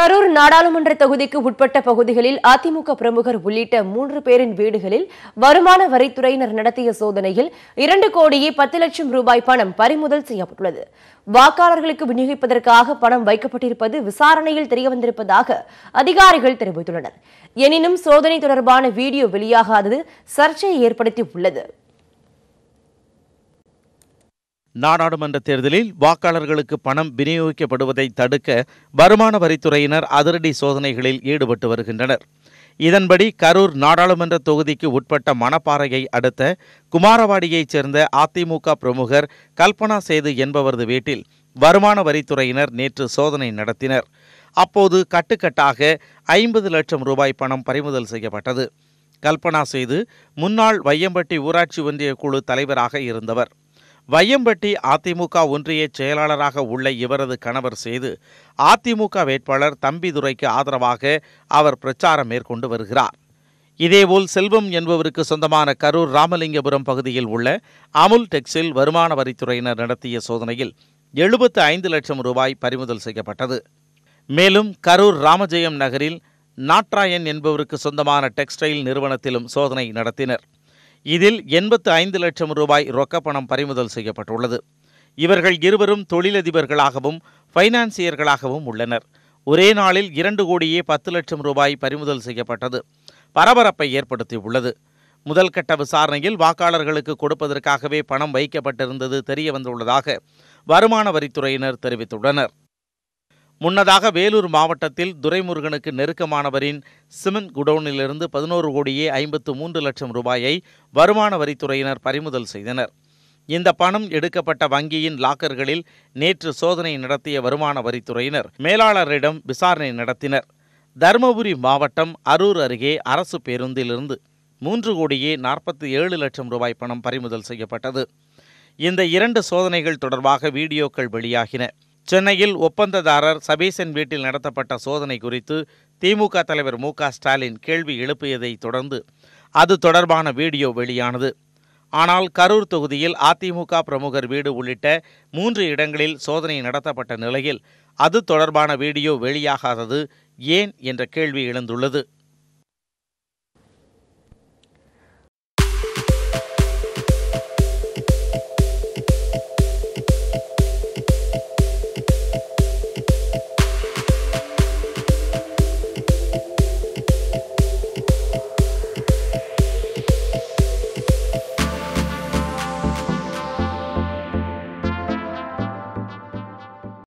கரூர் நாடாளுமன்ற தொகுதிக்கு உட்பட்ட பகுதிகளில் அதிமுக பிரமுகர் உள்ளிட்ட மூன்று பேரின் வீடுகளில் வருமான வரித்துறையினர் நடத்திய சோதனையில் இரண்டு கோடியே பத்து லட்சம் ரூபாய் பணம் பறிமுதல் செய்யப்பட்டுள்ளது வாக்காளர்களுக்கு விநியோகிப்பதற்காக பணம் வைக்கப்பட்டிருப்பது விசாரணையில் தெரியவந்திருப்பதாக அதிகாரிகள் தெரிவித்துள்ளனர் எனினும் சோதனை தொடர்பான வீடியோ வெளியாகாதது சர்ச்சையை ஏற்படுத்தியுள்ளது நாடாளுமன்ற தேர்தலில் வாக்காளர்களுக்கு பணம் விநியோகிக்கப்படுவதை தடுக்க வருமான வரித்துறையினர் அதிரடி சோதனைகளில் ஈடுபட்டு வருகின்றனர் இதன்படி கரூர் நாடாளுமன்ற தொகுதிக்கு உட்பட்ட மணப்பாறையை அடுத்த குமாரவாடியைச் சேர்ந்த அதிமுக பிரமுகர் கல்பனா சேது என்பவரது வீட்டில் வருமான வரித்துறையினர் நேற்று சோதனை நடத்தினர் அப்போது கட்டுக்கட்டாக ஐம்பது லட்சம் ரூபாய் பணம் பறிமுதல் செய்யப்பட்டது கல்பனா செய்து முன்னாள் வையம்பட்டி ஊராட்சி ஒன்றிய குழு தலைவராக இருந்தவர் வையம்பட்டி அதிமுக ஒன்றிய செயலாளராக உள்ள இவரது கணவர் செய்து அதிமுக வேட்பாளர் தம்பிதுரைக்கு ஆதரவாக அவர் பிரச்சாரம் மேற்கொண்டு வருகிறார் இதேபோல் செல்வம் என்பவருக்கு சொந்தமான கரூர் ராமலிங்கபுரம் பகுதியில் உள்ள அமுல் டெக்ஸில் வருமான வரித்துறையினர் நடத்திய சோதனையில் எழுபத்து ஐந்து லட்சம் ரூபாய் பறிமுதல் செய்யப்பட்டது மேலும் கரூர் ராமஜெயம் நகரில் நாட்ராயன் என்பவருக்கு சொந்தமான டெக்ஸ்டைல் நிறுவனத்திலும் சோதனை நடத்தினர் இதில் எண்பத்து ஐந்து லட்சம் ரூபாய் ரொக்கப்பணம் பறிமுதல் செய்யப்பட்டுள்ளது இவர்கள் இருவரும் தொழிலதிபர்களாகவும் ஃபைனான்சியர்களாகவும் உள்ளனர் ஒரே நாளில் இரண்டு கோடியே பத்து லட்சம் ரூபாய் பறிமுதல் செய்யப்பட்டது பரபரப்பை ஏற்படுத்தியுள்ளது முதல் கட்ட விசாரணையில் வாக்காளர்களுக்கு கொடுப்பதற்காகவே பணம் வைக்கப்பட்டிருந்தது தெரியவந்துள்ளதாக வருமான வரித்துறையினர் தெரிவித்துள்ளனர் முன்னதாக வேலூர் மாவட்டத்தில் துரைமுருகனுக்கு நெருக்கமானவரின் சிமெண்ட் குடோனிலிருந்து பதினோரு கோடியே ஐம்பத்து மூன்று லட்சம் ரூபாயை வருமான வரித்துறையினர் பறிமுதல் செய்தனர் இந்த பணம் எடுக்கப்பட்ட வங்கியின் லாக்கர்களில் நேற்று சோதனை நடத்திய வருமான வரித்துறையினர் மேலாளரிடம் விசாரணை நடத்தினர் தருமபுரி மாவட்டம் அரூர் அருகே அரசு பேருந்திலிருந்து மூன்று கோடியே நாற்பத்தி ஏழு லட்சம் ரூபாய் பணம் பறிமுதல் செய்யப்பட்டது இந்த இரண்டு சோதனைகள் தொடர்பாக வீடியோக்கள் வெளியாகின சென்னையில் ஒப்பந்ததாரர் சபீசன் வீட்டில் நடத்தப்பட்ட சோதனை குறித்து திமுக தலைவர் மு ஸ்டாலின் கேள்வி எழுப்பியதை தொடர்ந்து அது தொடர்பான வீடியோ வெளியானது ஆனால் கரூர் தொகுதியில் அதிமுக பிரமுகர் வீடு உள்ளிட்ட மூன்று இடங்களில் சோதனை நடத்தப்பட்ட நிலையில் அது தொடர்பான வீடியோ வெளியாகாதது ஏன் என்ற கேள்வி எழுந்துள்ளது